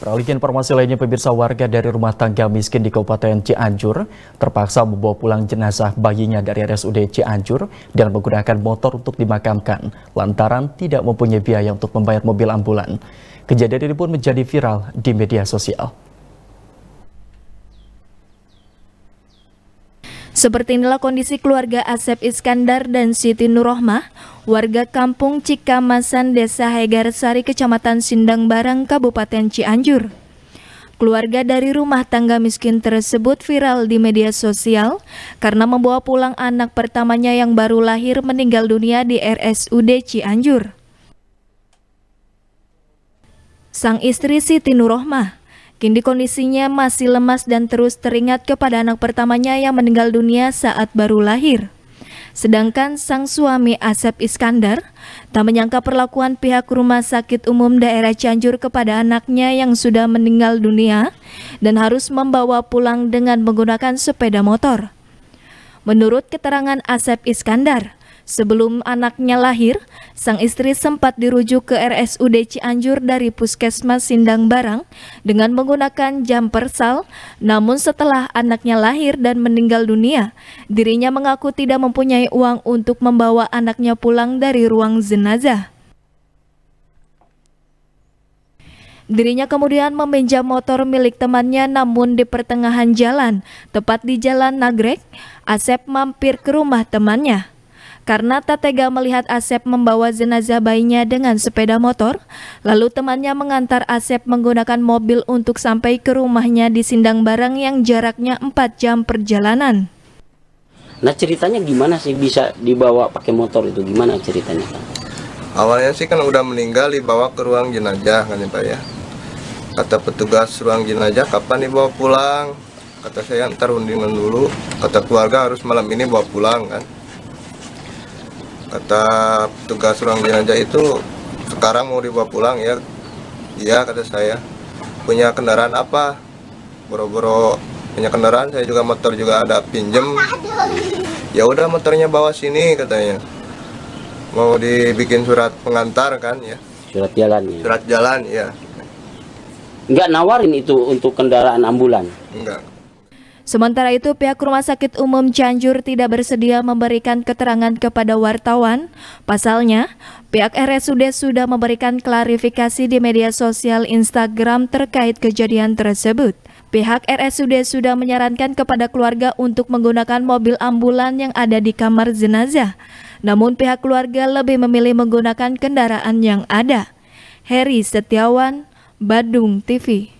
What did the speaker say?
Beralih informasi lainnya, pemirsa warga dari rumah tangga miskin di Kabupaten Cianjur terpaksa membawa pulang jenazah bayinya dari RSUD Cianjur dengan menggunakan motor untuk dimakamkan lantaran tidak mempunyai biaya untuk membayar mobil ambulan. Kejadian ini pun menjadi viral di media sosial. Seperti inilah kondisi keluarga Asep Iskandar dan Siti Nurrohmah, warga kampung Cikamasan Desa Hegarsari Kecamatan Sindang Barang Kabupaten Cianjur. Keluarga dari rumah tangga miskin tersebut viral di media sosial karena membawa pulang anak pertamanya yang baru lahir meninggal dunia di RSUD Cianjur. Sang istri Siti Nurohmah, kini kondisinya masih lemas dan terus teringat kepada anak pertamanya yang meninggal dunia saat baru lahir. Sedangkan sang suami Asep Iskandar tak menyangka perlakuan pihak Rumah Sakit Umum Daerah Cianjur kepada anaknya yang sudah meninggal dunia dan harus membawa pulang dengan menggunakan sepeda motor. Menurut keterangan Asep Iskandar, Sebelum anaknya lahir, sang istri sempat dirujuk ke RSUD Cianjur dari Puskesmas Sindang Barang dengan menggunakan jam persal. Namun setelah anaknya lahir dan meninggal dunia, dirinya mengaku tidak mempunyai uang untuk membawa anaknya pulang dari ruang jenazah. Dirinya kemudian meminjam motor milik temannya namun di pertengahan jalan, tepat di jalan Nagrek, Asep mampir ke rumah temannya karena tak tega melihat Asep membawa jenazah bayinya dengan sepeda motor. Lalu temannya mengantar Asep menggunakan mobil untuk sampai ke rumahnya di Sindang Barang yang jaraknya 4 jam perjalanan. Nah ceritanya gimana sih bisa dibawa pakai motor itu? Gimana ceritanya? Awalnya sih kan udah meninggal dibawa ke ruang jenazah kan ya Pak ya. Kata petugas ruang jenazah kapan dibawa pulang? Kata saya ntar undingan dulu. Kata keluarga harus malam ini bawa pulang kan kata tugas ruang jenazah itu sekarang mau dibawa pulang ya iya kata saya punya kendaraan apa boro-boro punya kendaraan saya juga motor juga ada pinjem ya udah motornya bawa sini katanya mau dibikin surat pengantar kan ya surat jalan ya surat jalan ya enggak nawarin itu untuk kendaraan ambulan enggak Sementara itu, pihak Rumah Sakit Umum Cianjur tidak bersedia memberikan keterangan kepada wartawan. Pasalnya, pihak RSUD sudah memberikan klarifikasi di media sosial Instagram terkait kejadian tersebut. Pihak RSUD sudah menyarankan kepada keluarga untuk menggunakan mobil ambulan yang ada di kamar jenazah. Namun pihak keluarga lebih memilih menggunakan kendaraan yang ada. Heri Setiawan, Badung TV